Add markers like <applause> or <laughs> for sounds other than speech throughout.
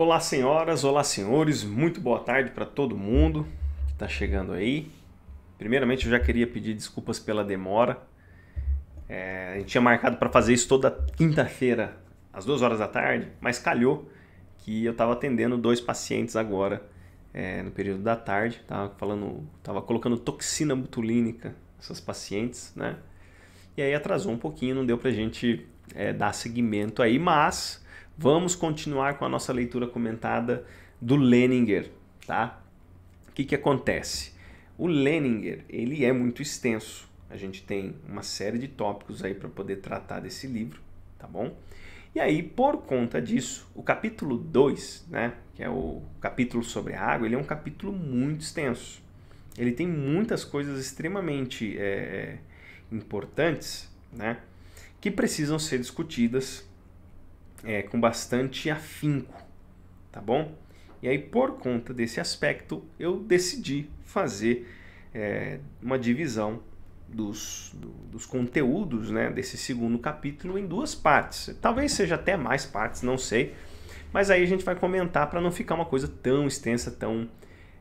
Olá, senhoras, olá, senhores, muito boa tarde para todo mundo que está chegando aí. Primeiramente, eu já queria pedir desculpas pela demora. É, a gente tinha marcado para fazer isso toda quinta-feira, às duas horas da tarde, mas calhou que eu estava atendendo dois pacientes agora é, no período da tarde. Tava falando, tava colocando toxina butulínica nessas pacientes, né? E aí atrasou um pouquinho, não deu para a gente é, dar seguimento aí, mas Vamos continuar com a nossa leitura comentada do Leninger, tá? O que, que acontece? O Leninger, ele é muito extenso. A gente tem uma série de tópicos aí para poder tratar desse livro, tá bom? E aí, por conta disso, o capítulo 2, né, que é o capítulo sobre a água, ele é um capítulo muito extenso. Ele tem muitas coisas extremamente é, importantes, né, que precisam ser discutidas é, com bastante afinco, tá bom? E aí, por conta desse aspecto, eu decidi fazer é, uma divisão dos, do, dos conteúdos né, desse segundo capítulo em duas partes. Talvez seja até mais partes, não sei. Mas aí a gente vai comentar para não ficar uma coisa tão extensa, tão,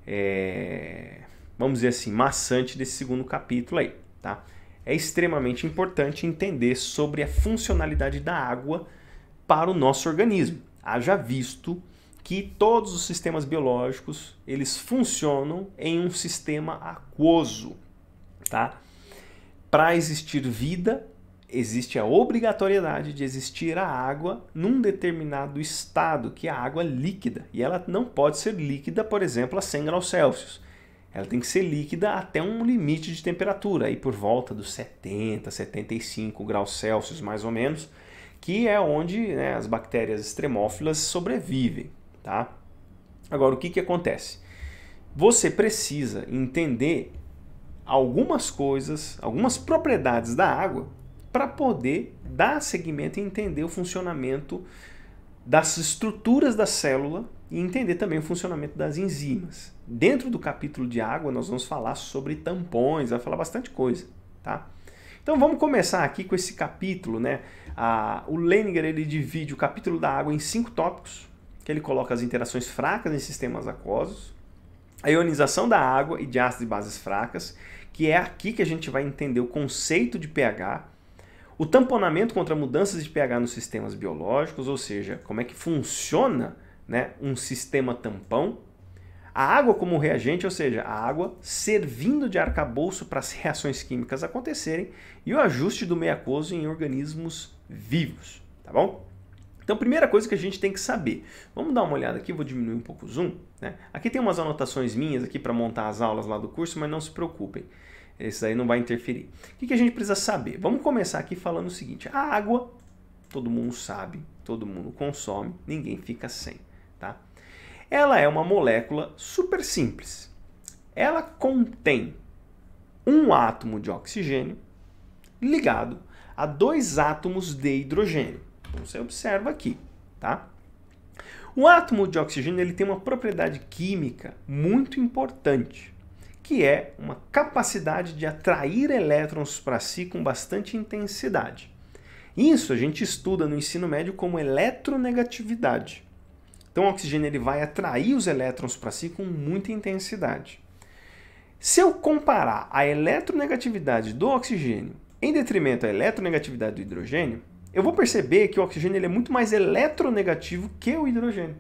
é, vamos dizer assim, maçante desse segundo capítulo aí. Tá? É extremamente importante entender sobre a funcionalidade da água para o nosso organismo. Haja visto que todos os sistemas biológicos eles funcionam em um sistema aquoso, tá? Para existir vida, existe a obrigatoriedade de existir a água num determinado estado, que é a água líquida, e ela não pode ser líquida, por exemplo, a 100 graus Celsius. Ela tem que ser líquida até um limite de temperatura, aí por volta dos 70, 75 graus Celsius, mais ou menos que é onde né, as bactérias extremófilas sobrevivem. Tá? Agora, o que, que acontece? Você precisa entender algumas coisas, algumas propriedades da água para poder dar seguimento e entender o funcionamento das estruturas da célula e entender também o funcionamento das enzimas. Dentro do capítulo de água, nós vamos falar sobre tampões, vai falar bastante coisa, tá? Então vamos começar aqui com esse capítulo, né? Ah, o Leninger ele divide o capítulo da água em cinco tópicos, que ele coloca as interações fracas em sistemas aquosos, a ionização da água e de ácidos e bases fracas, que é aqui que a gente vai entender o conceito de pH, o tamponamento contra mudanças de pH nos sistemas biológicos, ou seja, como é que funciona né, um sistema tampão, a água como reagente, ou seja, a água servindo de arcabouço para as reações químicas acontecerem e o ajuste do meio aquoso em organismos vivos, tá bom? Então, primeira coisa que a gente tem que saber. Vamos dar uma olhada aqui, vou diminuir um pouco o zoom. Né? Aqui tem umas anotações minhas aqui para montar as aulas lá do curso, mas não se preocupem. Isso aí não vai interferir. O que, que a gente precisa saber? Vamos começar aqui falando o seguinte. A água, todo mundo sabe, todo mundo consome, ninguém fica sem. Tá? Ela é uma molécula super simples. Ela contém um átomo de oxigênio ligado a dois átomos de hidrogênio. Então, você observa aqui, tá? O átomo de oxigênio ele tem uma propriedade química muito importante, que é uma capacidade de atrair elétrons para si com bastante intensidade. Isso a gente estuda no ensino médio como eletronegatividade. Então o oxigênio ele vai atrair os elétrons para si com muita intensidade. Se eu comparar a eletronegatividade do oxigênio em detrimento à eletronegatividade do hidrogênio, eu vou perceber que o oxigênio ele é muito mais eletronegativo que o hidrogênio.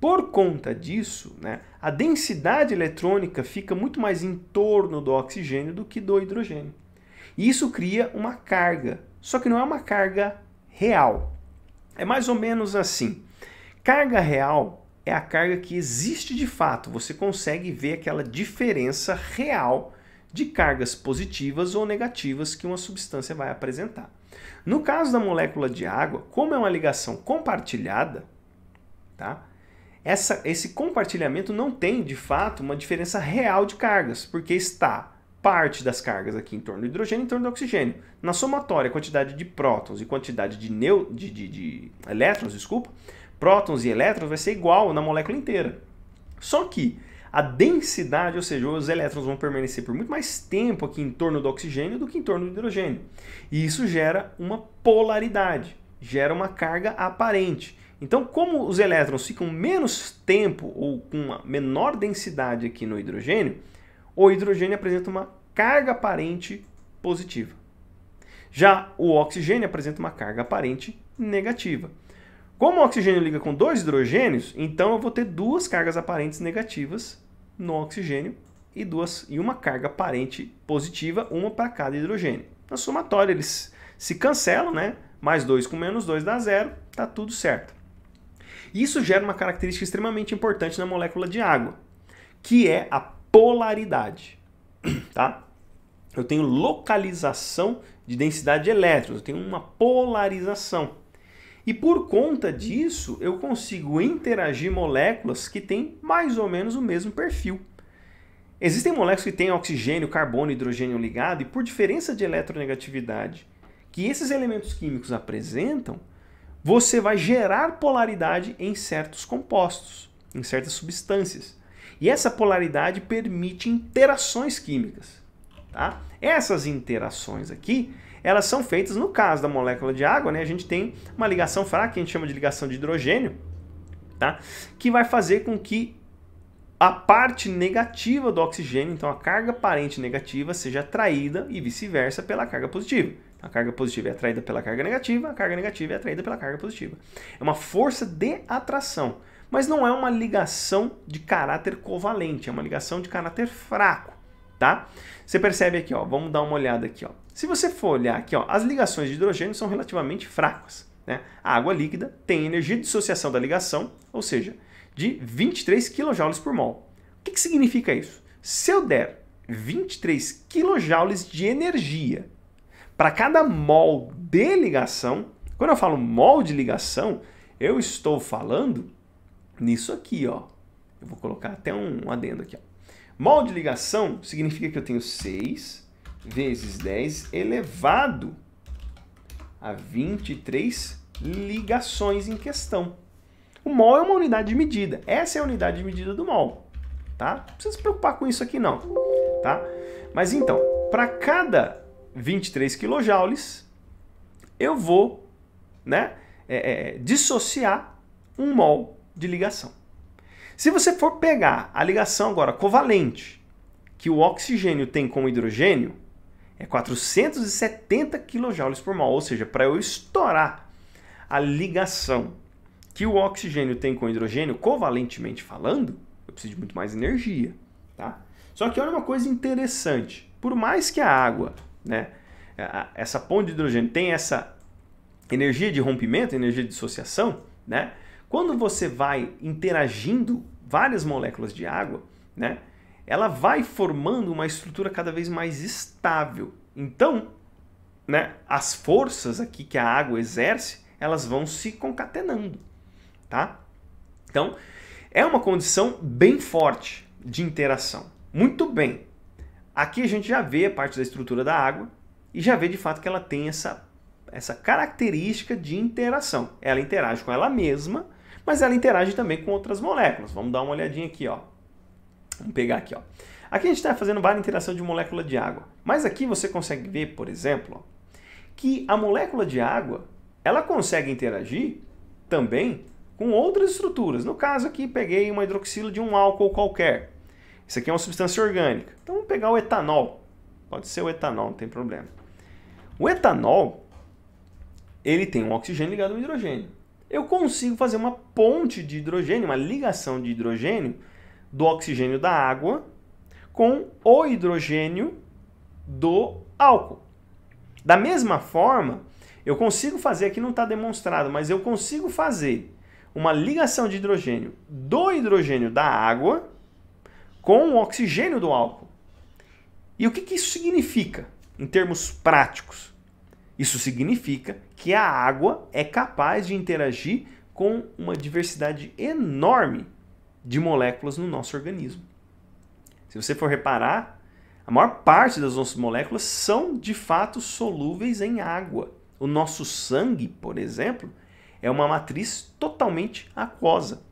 Por conta disso, né, a densidade eletrônica fica muito mais em torno do oxigênio do que do hidrogênio. E isso cria uma carga, só que não é uma carga real. É mais ou menos assim. Carga real é a carga que existe de fato, você consegue ver aquela diferença real de cargas positivas ou negativas que uma substância vai apresentar. No caso da molécula de água, como é uma ligação compartilhada, tá? Essa, esse compartilhamento não tem, de fato, uma diferença real de cargas, porque está parte das cargas aqui em torno do hidrogênio e em torno do oxigênio. Na somatória, a quantidade de prótons e quantidade de, de, de, de elétrons, desculpa, prótons e elétrons vai ser igual na molécula inteira. Só que a densidade, ou seja, os elétrons vão permanecer por muito mais tempo aqui em torno do oxigênio do que em torno do hidrogênio. E isso gera uma polaridade, gera uma carga aparente. Então, como os elétrons ficam menos tempo ou com uma menor densidade aqui no hidrogênio, o hidrogênio apresenta uma carga aparente positiva. Já o oxigênio apresenta uma carga aparente negativa. Como o oxigênio liga com dois hidrogênios, então eu vou ter duas cargas aparentes negativas no oxigênio e duas e uma carga aparente positiva, uma para cada hidrogênio. Na somatória eles se cancelam, né? Mais 2 com menos 2 dá zero, tá tudo certo. Isso gera uma característica extremamente importante na molécula de água, que é a polaridade, <clears throat> tá? Eu tenho localização de densidade de elétrons, eu tenho uma polarização. E por conta disso, eu consigo interagir moléculas que têm mais ou menos o mesmo perfil. Existem moléculas que têm oxigênio, carbono e hidrogênio ligado, e por diferença de eletronegatividade que esses elementos químicos apresentam, você vai gerar polaridade em certos compostos, em certas substâncias. E essa polaridade permite interações químicas. Tá? Essas interações aqui elas são feitas, no caso da molécula de água, né, a gente tem uma ligação fraca, que a gente chama de ligação de hidrogênio, tá? que vai fazer com que a parte negativa do oxigênio, então a carga parente negativa, seja atraída e vice-versa pela carga positiva. Então, a carga positiva é atraída pela carga negativa, a carga negativa é atraída pela carga positiva. É uma força de atração, mas não é uma ligação de caráter covalente, é uma ligação de caráter fraco, tá? Você percebe aqui, ó, vamos dar uma olhada aqui, ó. Se você for olhar aqui, ó, as ligações de hidrogênio são relativamente fracas. Né? A água líquida tem energia de dissociação da ligação, ou seja, de 23 kJ por mol. O que, que significa isso? Se eu der 23 kJ de energia para cada mol de ligação, quando eu falo mol de ligação, eu estou falando nisso aqui, ó. Eu vou colocar até um adendo aqui, ó. Mol de ligação significa que eu tenho 6 vezes 10 elevado a 23 ligações em questão. O mol é uma unidade de medida. Essa é a unidade de medida do mol, tá? Não precisa se preocupar com isso aqui não, tá? Mas então, para cada 23 kJ, eu vou né, é, é, dissociar um mol de ligação. Se você for pegar a ligação agora covalente, que o oxigênio tem com o hidrogênio, é 470 kJ por mol, ou seja, para eu estourar a ligação que o oxigênio tem com o hidrogênio, covalentemente falando, eu preciso de muito mais energia, tá? Só que olha uma coisa interessante, por mais que a água, né, essa ponte de hidrogênio tem essa energia de rompimento, energia de dissociação, né? Quando você vai interagindo várias moléculas de água, né? ela vai formando uma estrutura cada vez mais estável. Então, né, as forças aqui que a água exerce, elas vão se concatenando, tá? Então, é uma condição bem forte de interação. Muito bem. Aqui a gente já vê a parte da estrutura da água e já vê de fato que ela tem essa, essa característica de interação. Ela interage com ela mesma, mas ela interage também com outras moléculas. Vamos dar uma olhadinha aqui, ó. Vamos pegar aqui, ó. Aqui a gente está fazendo várias interações de molécula de água. Mas aqui você consegue ver, por exemplo, que a molécula de água ela consegue interagir também com outras estruturas. No caso aqui, peguei uma hidroxila de um álcool qualquer. Isso aqui é uma substância orgânica. Então vamos pegar o etanol. Pode ser o etanol, não tem problema. O etanol, ele tem um oxigênio ligado ao hidrogênio. Eu consigo fazer uma ponte de hidrogênio, uma ligação de hidrogênio do oxigênio da água com o hidrogênio do álcool. Da mesma forma, eu consigo fazer, aqui não está demonstrado, mas eu consigo fazer uma ligação de hidrogênio do hidrogênio da água com o oxigênio do álcool. E o que, que isso significa em termos práticos? Isso significa que a água é capaz de interagir com uma diversidade enorme de moléculas no nosso organismo. Se você for reparar, a maior parte das nossas moléculas são de fato solúveis em água. O nosso sangue, por exemplo, é uma matriz totalmente aquosa.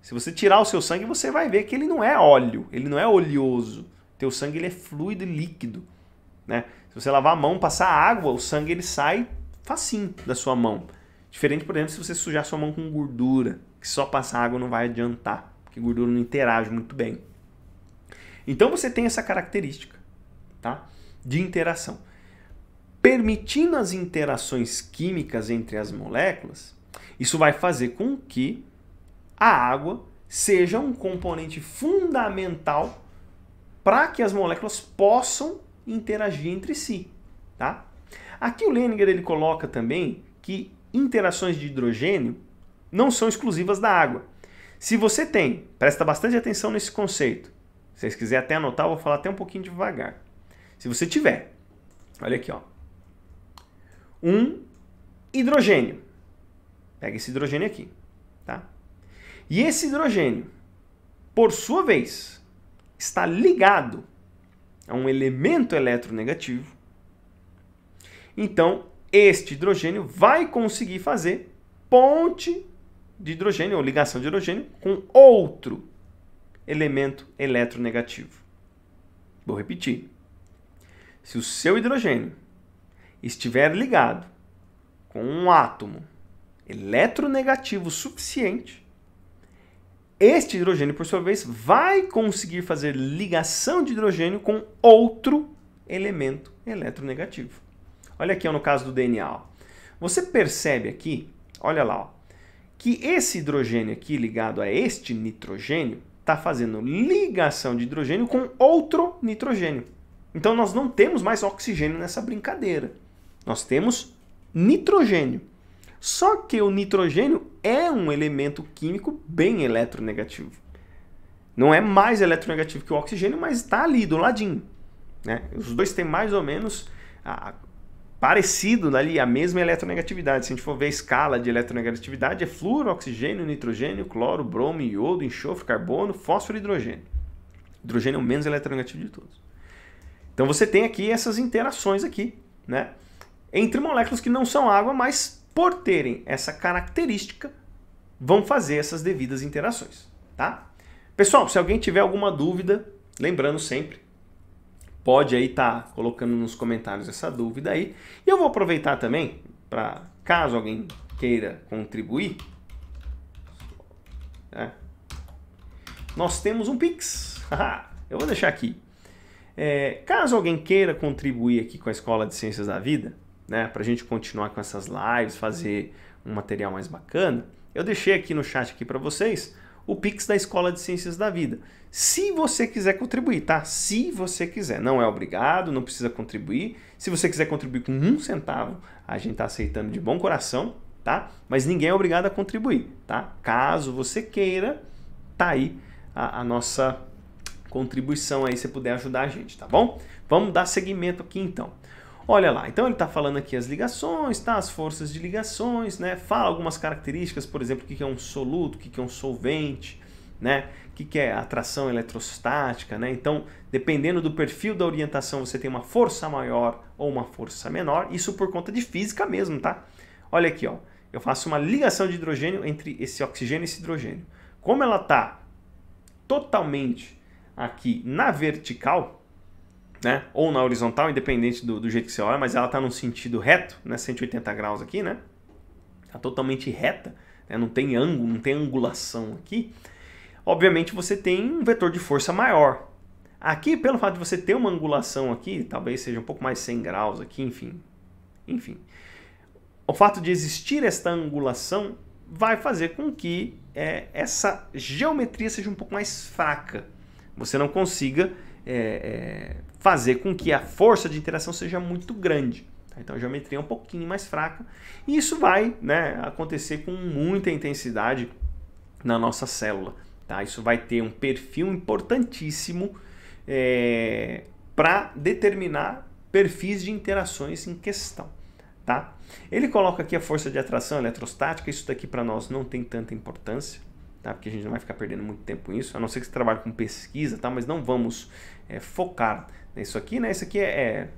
Se você tirar o seu sangue, você vai ver que ele não é óleo, ele não é oleoso. Teu sangue ele é fluido e líquido, né? Se você lavar a mão, passar água, o sangue ele sai facinho da sua mão. Diferente, por exemplo, se você sujar sua mão com gordura, que só passar água não vai adiantar porque gordura não interage muito bem. Então você tem essa característica tá? de interação. Permitindo as interações químicas entre as moléculas, isso vai fazer com que a água seja um componente fundamental para que as moléculas possam interagir entre si. Tá? Aqui o Leninger ele coloca também que interações de hidrogênio não são exclusivas da água. Se você tem, presta bastante atenção nesse conceito. Se vocês quiserem até anotar, eu vou falar até um pouquinho devagar. Se você tiver, olha aqui, ó. Um hidrogênio. Pega esse hidrogênio aqui, tá? E esse hidrogênio, por sua vez, está ligado a um elemento eletronegativo. Então, este hidrogênio vai conseguir fazer ponte de hidrogênio, ou ligação de hidrogênio, com outro elemento eletronegativo. Vou repetir. Se o seu hidrogênio estiver ligado com um átomo eletronegativo suficiente, este hidrogênio, por sua vez, vai conseguir fazer ligação de hidrogênio com outro elemento eletronegativo. Olha aqui ó, no caso do DNA. Ó. Você percebe aqui, olha lá, ó, que esse hidrogênio aqui ligado a este nitrogênio está fazendo ligação de hidrogênio com outro nitrogênio. Então nós não temos mais oxigênio nessa brincadeira. Nós temos nitrogênio. Só que o nitrogênio é um elemento químico bem eletronegativo. Não é mais eletronegativo que o oxigênio, mas está ali do ladinho. Né? Os dois têm mais ou menos a parecido né, ali, a mesma eletronegatividade. Se a gente for ver a escala de eletronegatividade, é flúor, oxigênio, nitrogênio, cloro, bromo, iodo, enxofre, carbono, fósforo e hidrogênio. Hidrogênio é o menos eletronegativo de todos. Então você tem aqui essas interações aqui, né? Entre moléculas que não são água, mas por terem essa característica, vão fazer essas devidas interações, tá? Pessoal, se alguém tiver alguma dúvida, lembrando sempre, pode aí estar tá colocando nos comentários essa dúvida aí. E eu vou aproveitar também para caso alguém queira contribuir, né? nós temos um Pix. <laughs> eu vou deixar aqui. É, caso alguém queira contribuir aqui com a Escola de Ciências da Vida, né, para a gente continuar com essas lives, fazer um material mais bacana, eu deixei aqui no chat aqui para vocês o Pix da Escola de Ciências da Vida. Se você quiser contribuir, tá? Se você quiser, não é obrigado, não precisa contribuir. Se você quiser contribuir com um centavo, a gente está aceitando de bom coração, tá? Mas ninguém é obrigado a contribuir, tá? Caso você queira, tá aí a, a nossa contribuição aí, se puder ajudar a gente, tá bom? Vamos dar seguimento aqui então. Olha lá, então ele está falando aqui as ligações, tá? as forças de ligações, né? fala algumas características, por exemplo, o que é um soluto, o que é um solvente, né? o que é atração eletrostática. Né? Então, dependendo do perfil da orientação, você tem uma força maior ou uma força menor, isso por conta de física mesmo. tá? Olha aqui, ó. eu faço uma ligação de hidrogênio entre esse oxigênio e esse hidrogênio. Como ela está totalmente aqui na vertical, né? Ou na horizontal, independente do, do jeito que você olha, mas ela está num sentido reto, né? 180 graus aqui, né? Está totalmente reta, né? não tem ângulo, não tem angulação aqui. Obviamente você tem um vetor de força maior. Aqui, pelo fato de você ter uma angulação aqui, talvez seja um pouco mais 100 graus aqui, enfim. Enfim, o fato de existir esta angulação vai fazer com que é, essa geometria seja um pouco mais fraca. Você não consiga é, é, fazer com que a força de interação seja muito grande. Tá? Então a geometria é um pouquinho mais fraca e isso vai né, acontecer com muita intensidade na nossa célula. Tá? Isso vai ter um perfil importantíssimo é, para determinar perfis de interações em questão. Tá? Ele coloca aqui a força de atração eletrostática, isso daqui para nós não tem tanta importância, tá? porque a gente não vai ficar perdendo muito tempo nisso, a não ser que você trabalhe com pesquisa, tá? mas não vamos é, focar nisso né? aqui, né? Isso aqui é,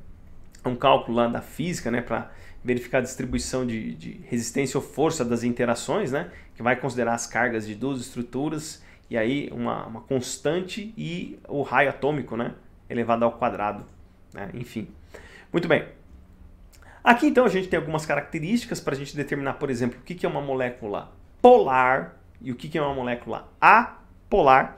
é um cálculo lá da física, né? Para verificar a distribuição de, de, resistência ou força das interações, né? Que vai considerar as cargas de duas estruturas e aí uma, uma constante e o raio atômico, né? Elevado ao quadrado, né? Enfim. Muito bem. Aqui então a gente tem algumas características para a gente determinar, por exemplo, o que é uma molécula polar e o que é uma molécula apolar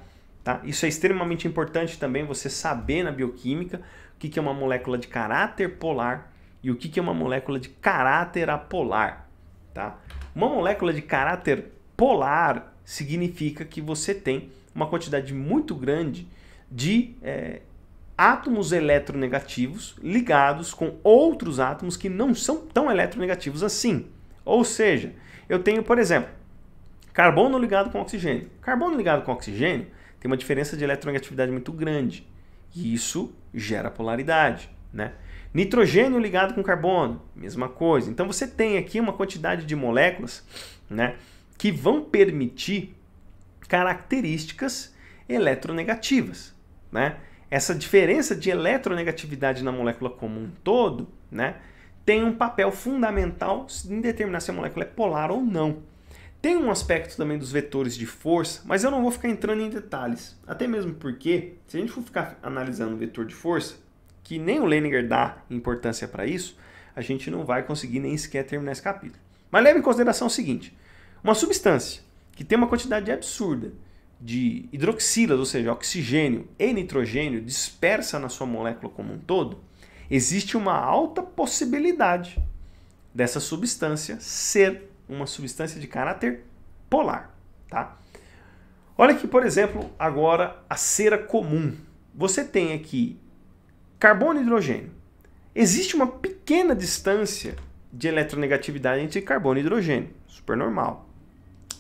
Tá? Isso é extremamente importante também você saber na bioquímica o que, é uma molécula de caráter polar e o que, que é uma molécula de caráter apolar. Tá? Uma molécula de caráter polar significa que você tem uma quantidade muito grande de é, átomos eletronegativos ligados com outros átomos que não são tão eletronegativos assim. Ou seja, eu tenho, por exemplo, carbono ligado com oxigênio. Carbono ligado com oxigênio tem uma diferença de eletronegatividade muito grande. E isso gera polaridade. Né? Nitrogênio ligado com carbono, mesma coisa. Então você tem aqui uma quantidade de moléculas né, que vão permitir características eletronegativas. Né? Essa diferença de eletronegatividade na molécula como um todo né, tem um papel fundamental em determinar se a molécula é polar ou não. Tem um aspecto também dos vetores de força, mas eu não vou ficar entrando em detalhes. Até mesmo porque, se a gente for ficar analisando o vetor de força, que nem o Leninger dá importância para isso, a gente não vai conseguir nem sequer terminar esse capítulo. Mas leve em consideração o seguinte: uma substância que tem uma quantidade absurda de hidroxilas, ou seja, oxigênio e nitrogênio dispersa na sua molécula como um todo, existe uma alta possibilidade dessa substância ser uma substância de caráter polar, tá? Olha aqui, por exemplo, agora a cera comum. Você tem aqui carbono e hidrogênio. Existe uma pequena distância de eletronegatividade entre carbono e hidrogênio, super normal.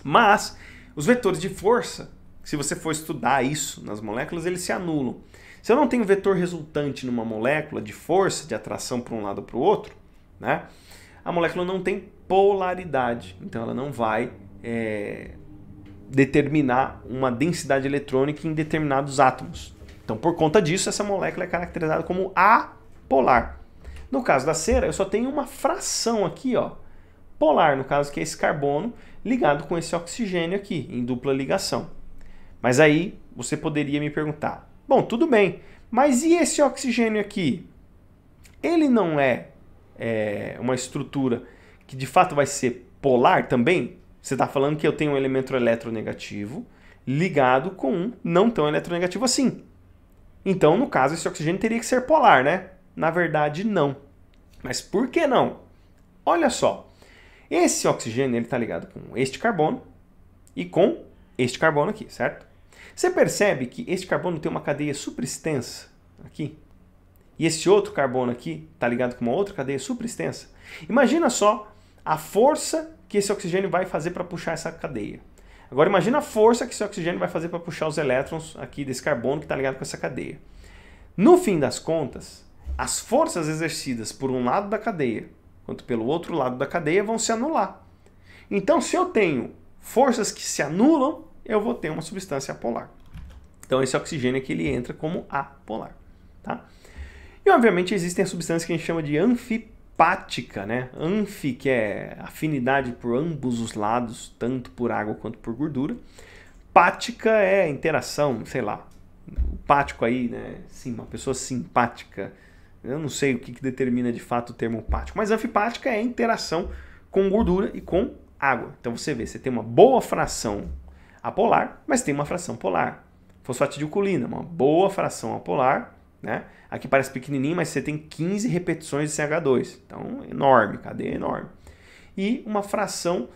Mas os vetores de força, se você for estudar isso nas moléculas, eles se anulam. Se eu não tenho vetor resultante numa molécula de força, de atração para um lado ou para o outro, né, a molécula não tem polaridade. Então ela não vai é, determinar uma densidade eletrônica em determinados átomos. Então, por conta disso, essa molécula é caracterizada como apolar. No caso da cera, eu só tenho uma fração aqui, ó, polar, no caso que é esse carbono ligado com esse oxigênio aqui, em dupla ligação. Mas aí você poderia me perguntar: bom, tudo bem, mas e esse oxigênio aqui? Ele não é, é uma estrutura que de fato vai ser polar também, você está falando que eu tenho um elemento eletronegativo ligado com um não tão eletronegativo assim. Então, no caso, esse oxigênio teria que ser polar, né? Na verdade, não. Mas por que não? Olha só. Esse oxigênio está ligado com este carbono e com este carbono aqui, certo? Você percebe que este carbono tem uma cadeia super extensa aqui. E esse outro carbono aqui está ligado com uma outra cadeia super extensa. Imagina só a força que esse oxigênio vai fazer para puxar essa cadeia. Agora imagina a força que esse oxigênio vai fazer para puxar os elétrons aqui desse carbono que está ligado com essa cadeia. No fim das contas, as forças exercidas por um lado da cadeia quanto pelo outro lado da cadeia vão se anular. Então, se eu tenho forças que se anulam, eu vou ter uma substância apolar. Então, esse oxigênio aqui ele entra como apolar. Tá? E, obviamente, existem as substâncias que a gente chama de anfipolar hepática, né? Anfi, que é afinidade por ambos os lados, tanto por água quanto por gordura. Pática é interação, sei lá. O pático aí, né? Sim, uma pessoa simpática. Eu não sei o que, que determina de fato o termo pático, mas anfipática é interação com gordura e com água. Então você vê, você tem uma boa fração apolar, mas tem uma fração polar. Fosfatidilcolina, uma boa fração apolar, né? Aqui parece pequenininho, mas você tem 15 repetições de CH2. Então, enorme, cadeia enorme. E uma fração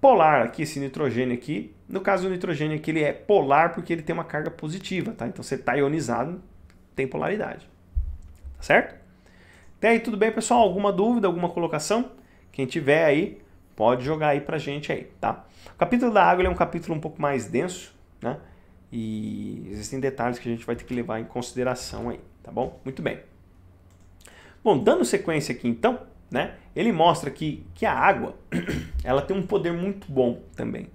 polar aqui, esse nitrogênio aqui. No caso do nitrogênio aqui, ele é polar porque ele tem uma carga positiva, tá? Então, você está ionizado, tem polaridade. Tá certo? Até aí, tudo bem, pessoal? Alguma dúvida, alguma colocação? Quem tiver aí, pode jogar aí pra gente aí, tá? O capítulo da água é um capítulo um pouco mais denso, né? E existem detalhes que a gente vai ter que levar em consideração aí, tá bom? Muito bem. Bom, dando sequência aqui então, né? Ele mostra que, que a água, <clears throat> ela tem um poder muito bom também.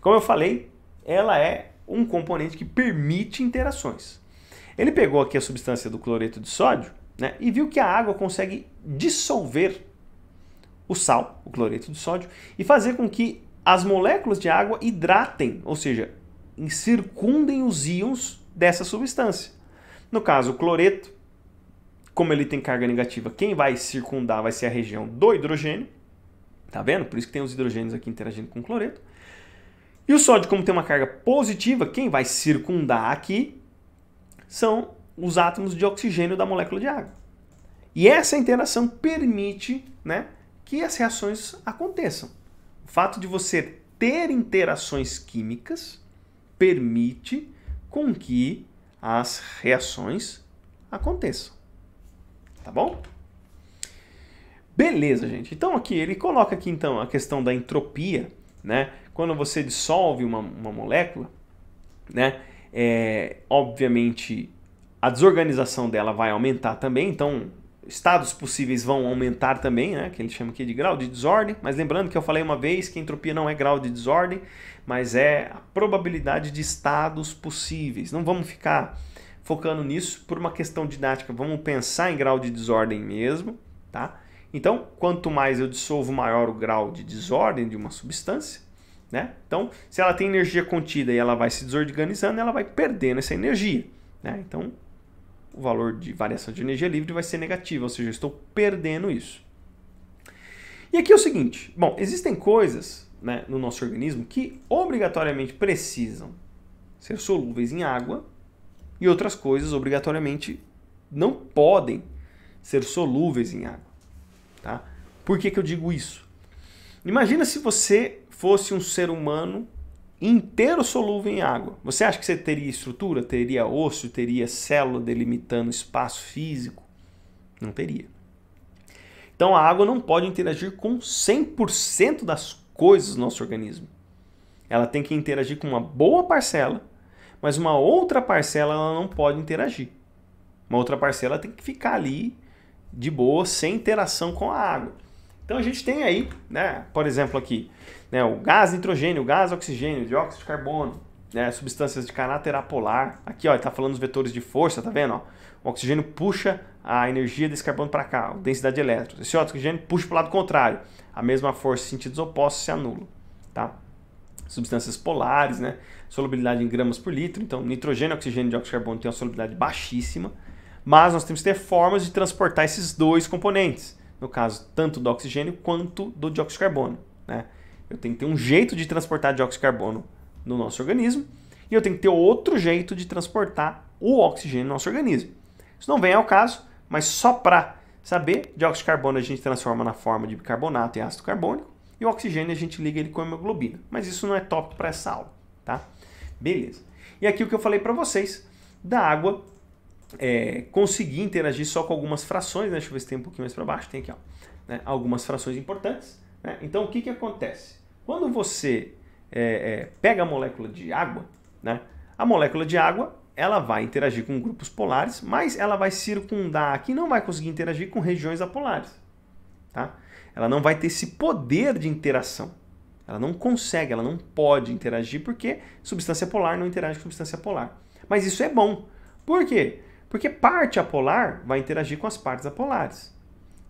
Como eu falei, ela é um componente que permite interações. Ele pegou aqui a substância do cloreto de sódio né, e viu que a água consegue dissolver o sal, o cloreto de sódio, e fazer com que as moléculas de água hidratem, ou seja, circundem os íons dessa substância. No caso, o cloreto, como ele tem carga negativa, quem vai circundar vai ser a região do hidrogênio. Tá vendo? Por isso que tem os hidrogênios aqui interagindo com o cloreto. E o sódio, como tem uma carga positiva, quem vai circundar aqui são os átomos de oxigênio da molécula de água. E essa interação permite né, que as reações aconteçam. O fato de você ter interações químicas permite com que as reações aconteçam. Tá bom? Beleza, gente. Então aqui ele coloca aqui então a questão da entropia, né? Quando você dissolve uma, uma molécula, né? É, obviamente a desorganização dela vai aumentar também. Então estados possíveis vão aumentar também, né? que a gente chama aqui de grau de desordem, mas lembrando que eu falei uma vez que entropia não é grau de desordem, mas é a probabilidade de estados possíveis. Não vamos ficar focando nisso por uma questão didática, vamos pensar em grau de desordem mesmo, tá? Então, quanto mais eu dissolvo, maior o grau de desordem de uma substância, né? Então, se ela tem energia contida e ela vai se desorganizando, ela vai perdendo essa energia, né? Então, o valor de variação de energia livre vai ser negativo, ou seja, eu estou perdendo isso. E aqui é o seguinte, bom, existem coisas né, no nosso organismo que obrigatoriamente precisam ser solúveis em água e outras coisas obrigatoriamente não podem ser solúveis em água. Tá? Por que, que eu digo isso? Imagina se você fosse um ser humano inteiro solúvel em água. Você acha que você teria estrutura? Teria osso? Teria célula delimitando espaço físico? Não teria. Então a água não pode interagir com 100% das coisas do nosso organismo. Ela tem que interagir com uma boa parcela, mas uma outra parcela ela não pode interagir. Uma outra parcela tem que ficar ali de boa, sem interação com a água. Então a gente tem aí, né, por exemplo aqui, né? O gás nitrogênio, o gás oxigênio, o dióxido de carbono, né? substâncias de caráter apolar. Aqui, ó, ele está falando os vetores de força, tá vendo? Ó? O oxigênio puxa a energia desse carbono para cá, a densidade elétrica Esse oxigênio puxa para o lado contrário. A mesma força em sentidos opostos se anula. Tá? Substâncias polares, né? solubilidade em gramas por litro. Então, nitrogênio, oxigênio e dióxido de carbono têm uma solubilidade baixíssima. Mas nós temos que ter formas de transportar esses dois componentes. No caso, tanto do oxigênio quanto do dióxido de carbono. Né? Eu tenho que ter um jeito de transportar dióxido de carbono no nosso organismo e eu tenho que ter outro jeito de transportar o oxigênio no nosso organismo. Isso não vem ao caso, mas só para saber, dióxido de carbono a gente transforma na forma de bicarbonato e ácido carbônico e o oxigênio a gente liga ele com hemoglobina. Mas isso não é tópico para essa aula, tá? Beleza. E aqui o que eu falei para vocês da água é, conseguir interagir só com algumas frações, né? deixa eu ver se tem um pouquinho mais para baixo, tem aqui, ó, né? algumas frações importantes. Né? Então, o que, que acontece? Quando você é, é, pega a molécula de água, né? a molécula de água ela vai interagir com grupos polares, mas ela vai circundar aqui, não vai conseguir interagir com regiões apolares. Tá? Ela não vai ter esse poder de interação. Ela não consegue, ela não pode interagir porque substância polar não interage com substância polar. Mas isso é bom. Por quê? Porque parte apolar vai interagir com as partes apolares.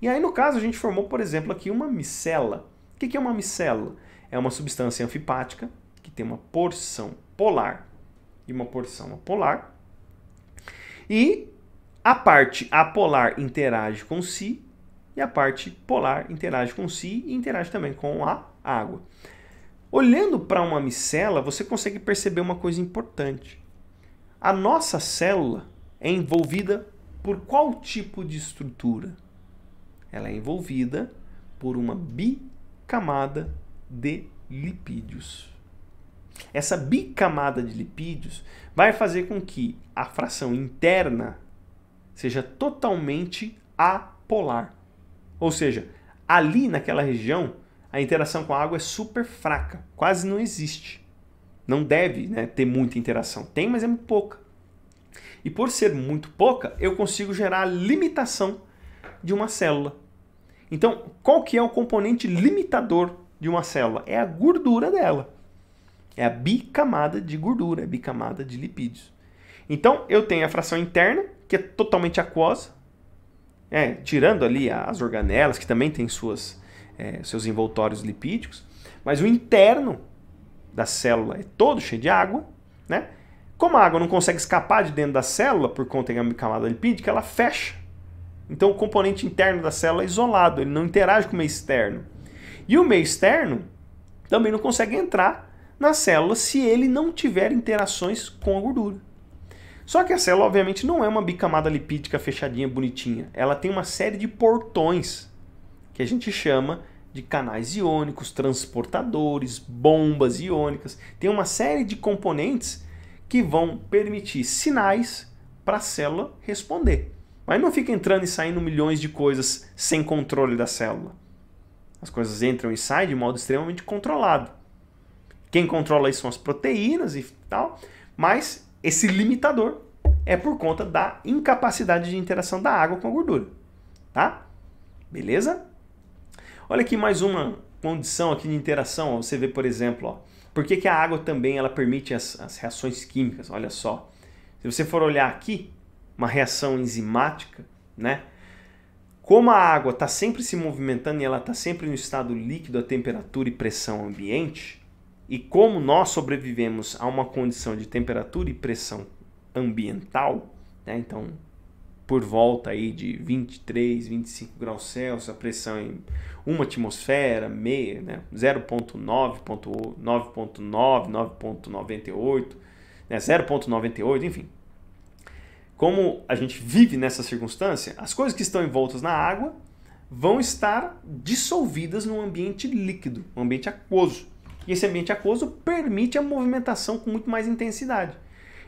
E aí, no caso, a gente formou, por exemplo, aqui uma micela. O que é uma micela? É uma substância anfipática que tem uma porção polar e uma porção apolar. E a parte apolar interage com si e a parte polar interage com si e interage também com a água. Olhando para uma micela, você consegue perceber uma coisa importante. A nossa célula é envolvida por qual tipo de estrutura? ela é envolvida por uma bicamada de lipídios. Essa bicamada de lipídios vai fazer com que a fração interna seja totalmente apolar. Ou seja, ali naquela região, a interação com a água é super fraca, quase não existe. Não deve né, ter muita interação. Tem, mas é muito pouca. E por ser muito pouca, eu consigo gerar a limitação de uma célula. Então, qual que é o componente limitador de uma célula? É a gordura dela. É a bicamada de gordura, é a bicamada de lipídios. Então, eu tenho a fração interna, que é totalmente aquosa, é, tirando ali as organelas, que também tem suas, é, seus envoltórios lipídicos, mas o interno da célula é todo cheio de água, né? Como a água não consegue escapar de dentro da célula por conta da é camada lipídica, ela fecha então o componente interno da célula é isolado, ele não interage com o meio externo. E o meio externo também não consegue entrar na célula se ele não tiver interações com a gordura. Só que a célula, obviamente, não é uma bicamada lipídica fechadinha, bonitinha. Ela tem uma série de portões que a gente chama de canais iônicos, transportadores, bombas iônicas. Tem uma série de componentes que vão permitir sinais para a célula responder. Mas não fica entrando e saindo milhões de coisas sem controle da célula. As coisas entram e saem de modo extremamente controlado. Quem controla isso são as proteínas e tal, mas esse limitador é por conta da incapacidade de interação da água com a gordura, tá? Beleza? Olha aqui mais uma condição aqui de interação, ó. você vê, por exemplo, ó, por que, que a água também ela permite as, as reações químicas, olha só. Se você for olhar aqui, uma reação enzimática, né? Como a água está sempre se movimentando e ela está sempre no estado líquido a temperatura e pressão ambiente, e como nós sobrevivemos a uma condição de temperatura e pressão ambiental, né? então por volta aí de 23, 25 graus Celsius, a pressão em uma atmosfera, meia, né? 0.9, 9.9, 9.98, né? 0.98, enfim, como a gente vive nessa circunstância, as coisas que estão envoltas na água vão estar dissolvidas num ambiente líquido, um ambiente aquoso. E esse ambiente aquoso permite a movimentação com muito mais intensidade.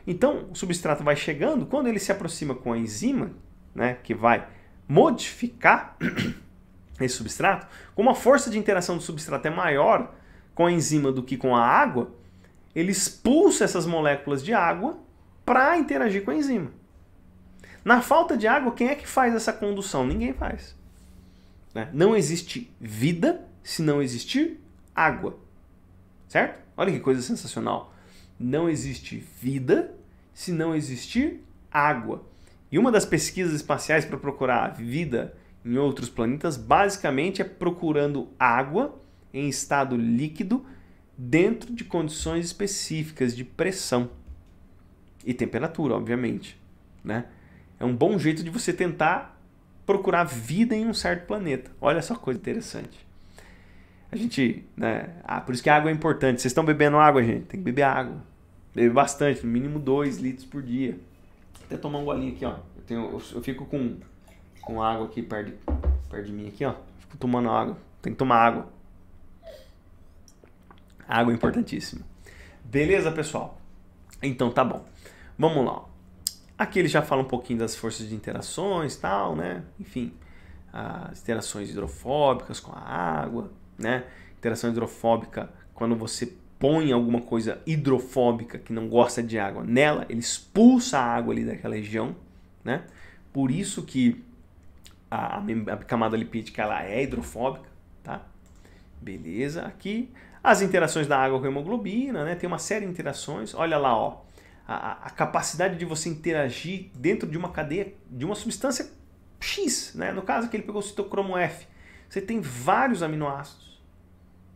Então, o substrato vai chegando, quando ele se aproxima com a enzima, né, que vai modificar <coughs> esse substrato, como a força de interação do substrato é maior com a enzima do que com a água, ele expulsa essas moléculas de água para interagir com a enzima. Na falta de água, quem é que faz essa condução? Ninguém faz. Né? Não existe vida se não existir água. Certo? Olha que coisa sensacional. Não existe vida se não existir água. E uma das pesquisas espaciais para procurar vida em outros planetas basicamente é procurando água em estado líquido dentro de condições específicas de pressão e temperatura, obviamente, né? É um bom jeito de você tentar procurar vida em um certo planeta. Olha só coisa interessante. A gente, né? Ah, por isso que a água é importante. Vocês estão bebendo água, gente? Tem que beber água. Bebe bastante, no mínimo 2 litros por dia. Vou até tomar um golinho aqui, ó. Eu, tenho, eu, fico com, com água aqui perto de, perto de mim, aqui, ó. Fico tomando água. Tem que tomar água. Água é importantíssima. Beleza, pessoal? Então tá bom. Vamos lá. Aqui ele já fala um pouquinho das forças de interações, tal, né? Enfim, as interações hidrofóbicas com a água, né? Interação hidrofóbica quando você põe alguma coisa hidrofóbica que não gosta de água nela, ele expulsa a água ali daquela região, né? Por isso que a, a camada lipídica ela é hidrofóbica, tá? Beleza, aqui as interações da água com a hemoglobina, né? Tem uma série de interações. Olha lá, ó a, a, capacidade de você interagir dentro de uma cadeia de uma substância X, né? No caso que ele pegou o citocromo F, você tem vários aminoácidos,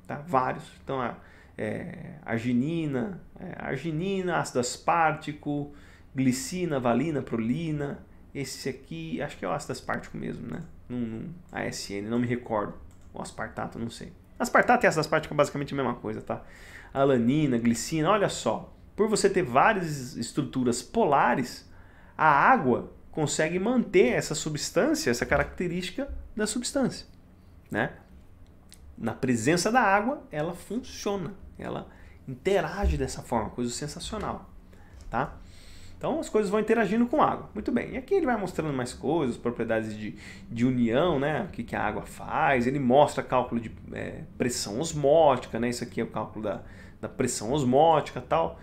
tá? Vários. Então a é, arginina, é, arginina, ácido aspartico, glicina, valina, prolina. Esse aqui, acho que é o ácido aspartico mesmo, né? Num, num ASN, não me recordo. O aspartato, não sei. Aspartato e ácido aspartico é basicamente a mesma coisa, tá? Alanina, glicina, olha só por você ter várias estruturas polares, a água consegue manter essa substância, essa característica da substância, né? Na presença da água, ela funciona, ela interage dessa forma, coisa sensacional, tá? Então as coisas vão interagindo com a água. Muito bem. E aqui ele vai mostrando mais coisas, propriedades de, de união, né? O que, que a água faz. Ele mostra cálculo de é, pressão osmótica, né? Isso aqui é o cálculo da, da pressão osmótica tal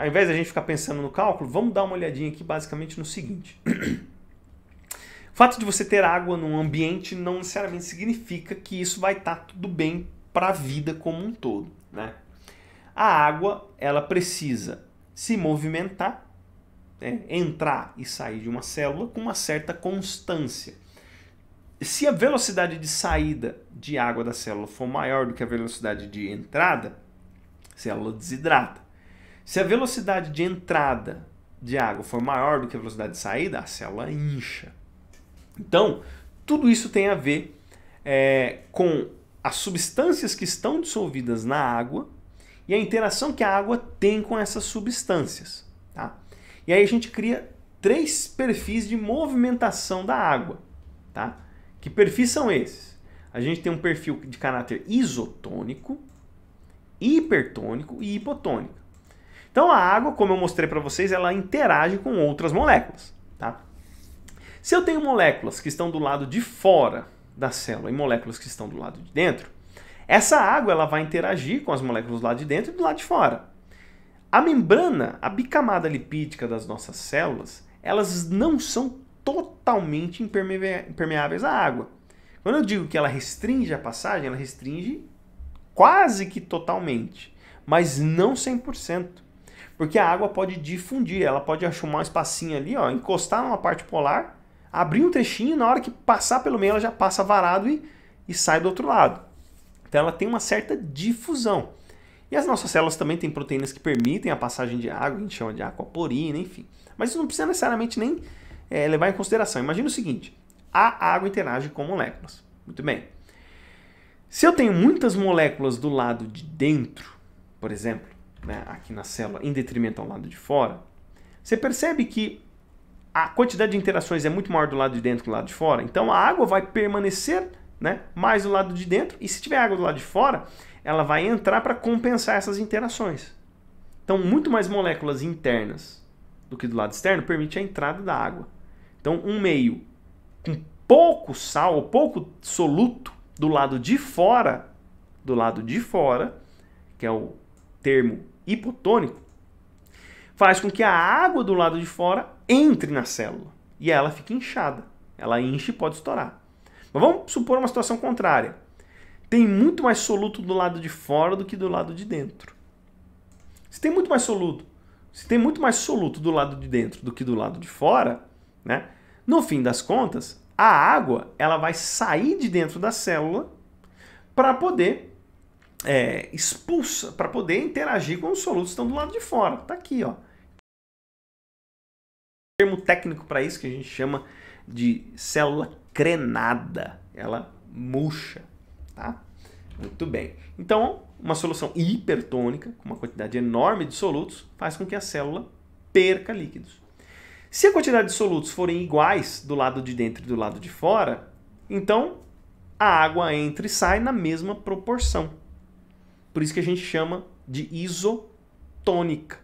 ao invés da gente ficar pensando no cálculo, vamos dar uma olhadinha aqui basicamente no seguinte. <clears throat> O fato de você ter água num ambiente não necessariamente significa que isso vai estar tá tudo bem para a vida como um todo, né? A água, ela precisa se movimentar, né? entrar e sair de uma célula com uma certa constância. Se a velocidade de saída de água da célula for maior do que a velocidade de entrada, a célula desidrata. Se a velocidade de entrada de água for maior do que a velocidade de saída, a célula incha. Então, tudo isso tem a ver é, com as substâncias que estão dissolvidas na água e a interação que a água tem com essas substâncias. Tá? E aí a gente cria três perfis de movimentação da água. Tá? Que perfis são esses? A gente tem um perfil de caráter isotônico, hipertônico e hipotônico. Então a água, como eu mostrei para vocês, ela interage com outras moléculas. Tá? Se eu tenho moléculas que estão do lado de fora da célula e moléculas que estão do lado de dentro, essa água ela vai interagir com as moléculas do lado de dentro e do lado de fora. A membrana, a bicamada lipídica das nossas células, elas não são totalmente impermeáveis à água. Quando eu digo que ela restringe a passagem, ela restringe quase que totalmente, mas não 100%. Porque a água pode difundir, ela pode achumar um espacinho ali, ó, encostar numa parte polar, abrir um trechinho, na hora que passar pelo meio ela já passa varado e, e sai do outro lado. Então ela tem uma certa difusão. E as nossas células também têm proteínas que permitem a passagem de água, a gente chama de aquaporina, enfim. Mas isso não precisa necessariamente nem é, levar em consideração. Imagina o seguinte, a água interage com moléculas. Muito bem. Se eu tenho muitas moléculas do lado de dentro, por exemplo, né, aqui na célula em detrimento ao lado de fora, você percebe que a quantidade de interações é muito maior do lado de dentro que do lado de fora, então a água vai permanecer né, mais do lado de dentro, e se tiver água do lado de fora, ela vai entrar para compensar essas interações. Então, muito mais moléculas internas do que do lado externo permite a entrada da água. Então, um meio com pouco sal, pouco soluto do lado de fora, do lado de fora, que é o termo hipotônico, faz com que a água do lado de fora entre na célula e ela fica inchada. Ela enche e pode estourar. Mas vamos supor uma situação contrária. Tem muito mais soluto do lado de fora do que do lado de dentro. Se tem muito mais soluto, se tem muito mais soluto do lado de dentro do que do lado de fora, né? No fim das contas, a água ela vai sair de dentro da célula para poder é, expulsa para poder interagir com os solutos que estão do lado de fora. Está aqui, ó. termo técnico para isso que a gente chama de célula crenada. Ela murcha, tá? Muito bem. Então, uma solução hipertônica, com uma quantidade enorme de solutos, faz com que a célula perca líquidos. Se a quantidade de solutos forem iguais do lado de dentro e do lado de fora, então a água entra e sai na mesma proporção. Por isso que a gente chama de isotônica.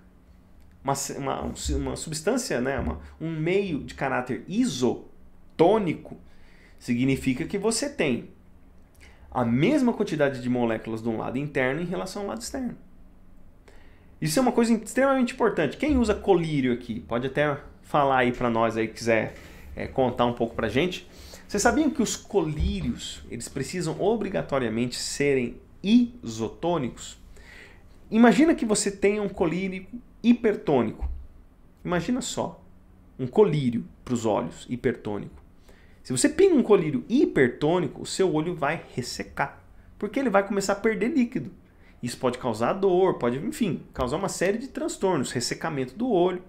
Uma, uma, uma substância, né? Uma, um meio de caráter isotônico significa que você tem a mesma quantidade de moléculas de um lado interno em relação ao lado externo. Isso é uma coisa extremamente importante. Quem usa colírio aqui, pode até falar aí para nós aí, quiser é, contar um pouco para gente. Vocês sabiam que os colírios, eles precisam obrigatoriamente serem isotônicos. Imagina que você tenha um colírio hipertônico. Imagina só, um colírio para os olhos hipertônico. Se você pinga um colírio hipertônico, o seu olho vai ressecar, porque ele vai começar a perder líquido. Isso pode causar dor, pode, enfim, causar uma série de transtornos, ressecamento do olho.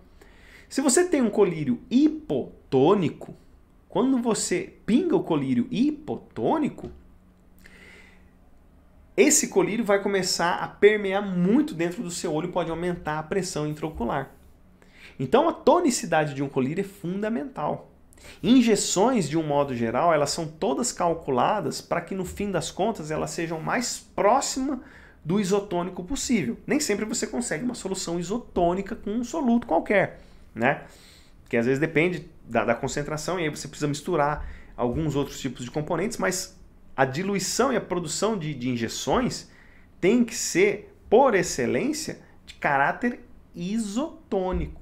Se você tem um colírio hipotônico, quando você pinga o colírio hipotônico, esse colírio vai começar a permear muito dentro do seu olho, pode aumentar a pressão intraocular. Então a tonicidade de um colírio é fundamental. Injeções, de um modo geral, elas são todas calculadas para que no fim das contas elas sejam mais próximas do isotônico possível. Nem sempre você consegue uma solução isotônica com um soluto qualquer, né? Que às vezes depende da, da concentração e aí você precisa misturar alguns outros tipos de componentes, mas a diluição e a produção de, de injeções tem que ser, por excelência, de caráter isotônico.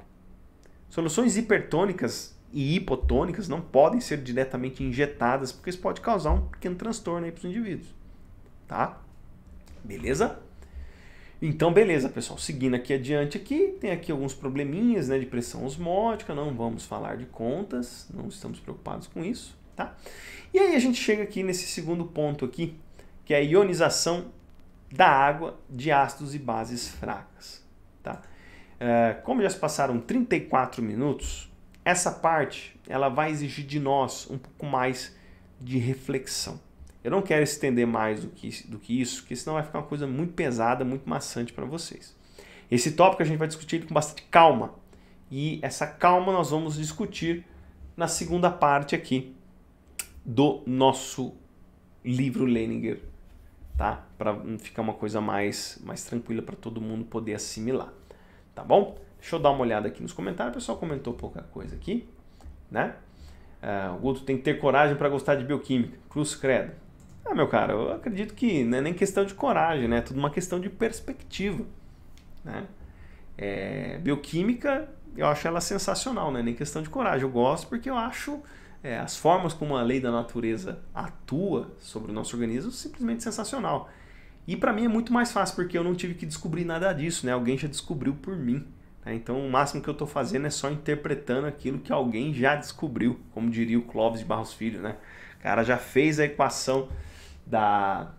Soluções hipertônicas e hipotônicas não podem ser diretamente injetadas, porque isso pode causar um pequeno transtorno aí para os indivíduos. Tá? Beleza? Então, beleza, pessoal. Seguindo aqui adiante aqui, tem aqui alguns probleminhas né, de pressão osmótica, não vamos falar de contas, não estamos preocupados com isso tá? E aí a gente chega aqui nesse segundo ponto aqui, que é a ionização da água de ácidos e bases fracas, tá? É, como já se passaram 34 minutos, essa parte ela vai exigir de nós um pouco mais de reflexão. Eu não quero estender mais do que, do que isso, porque senão vai ficar uma coisa muito pesada, muito maçante para vocês. Esse tópico a gente vai discutir com bastante calma. E essa calma nós vamos discutir na segunda parte aqui do nosso livro Leninger, tá? Para ficar uma coisa mais, mais tranquila para todo mundo poder assimilar, tá bom? Deixa eu dar uma olhada aqui nos comentários, o pessoal comentou pouca coisa aqui, né? Uh, o Guto tem que ter coragem para gostar de bioquímica, cruz credo. Ah, meu cara, eu acredito que não é nem questão de coragem, né? É tudo uma questão de perspectiva, né? É, bioquímica, eu acho ela sensacional, né? Nem questão de coragem. Eu gosto porque eu acho é, as formas como a lei da natureza atua sobre o nosso organismo simplesmente sensacional. E para mim é muito mais fácil porque eu não tive que descobrir nada disso, né? Alguém já descobriu por mim. Né? Então o máximo que eu estou fazendo é só interpretando aquilo que alguém já descobriu, como diria o Clóvis de Barros Filho, né? O cara já fez a equação da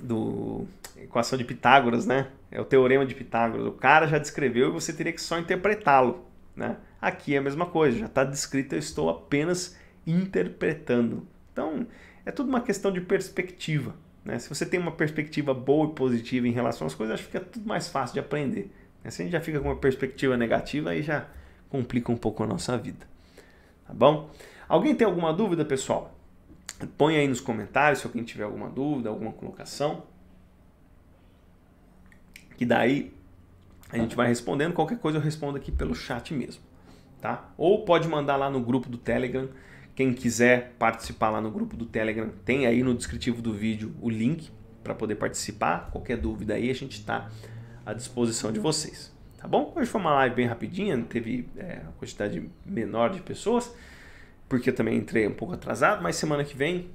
do equação de Pitágoras, né? É o teorema de Pitágoras. O cara já descreveu e você teria que só interpretá-lo, né? Aqui é a mesma coisa, já está descrito, eu estou apenas interpretando. Então, é tudo uma questão de perspectiva. Né? Se você tem uma perspectiva boa e positiva em relação às coisas, acho que fica tudo mais fácil de aprender. Né? Se a gente já fica com uma perspectiva negativa, aí já complica um pouco a nossa vida. Tá bom? Alguém tem alguma dúvida, pessoal? Põe aí nos comentários se alguém tiver alguma dúvida, alguma colocação. Que daí a gente vai respondendo. Qualquer coisa eu respondo aqui pelo chat mesmo. Tá? Ou pode mandar lá no grupo do Telegram quem quiser participar lá no grupo do Telegram, tem aí no descritivo do vídeo o link para poder participar. Qualquer dúvida aí, a gente está à disposição de vocês. Tá bom? Hoje foi uma live bem rapidinha, teve é, uma quantidade menor de pessoas, porque eu também entrei um pouco atrasado, mas semana que vem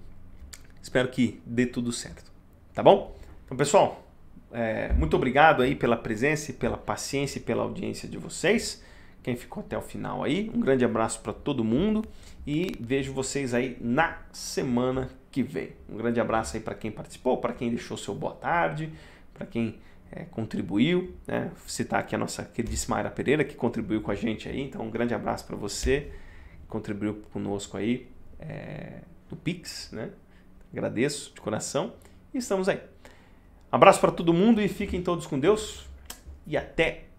espero que dê tudo certo. Tá bom? Então, pessoal, é, muito obrigado aí pela presença, pela paciência e pela audiência de vocês quem ficou até o final aí. Um grande abraço para todo mundo e vejo vocês aí na semana que vem. Um grande abraço aí para quem participou, para quem deixou seu boa tarde, para quem é, contribuiu. Né? citar aqui a nossa queridíssima Aira Pereira, que contribuiu com a gente aí. Então, um grande abraço para você que contribuiu conosco aí é, do Pix. Né? Agradeço de coração e estamos aí. Abraço para todo mundo e fiquem todos com Deus e até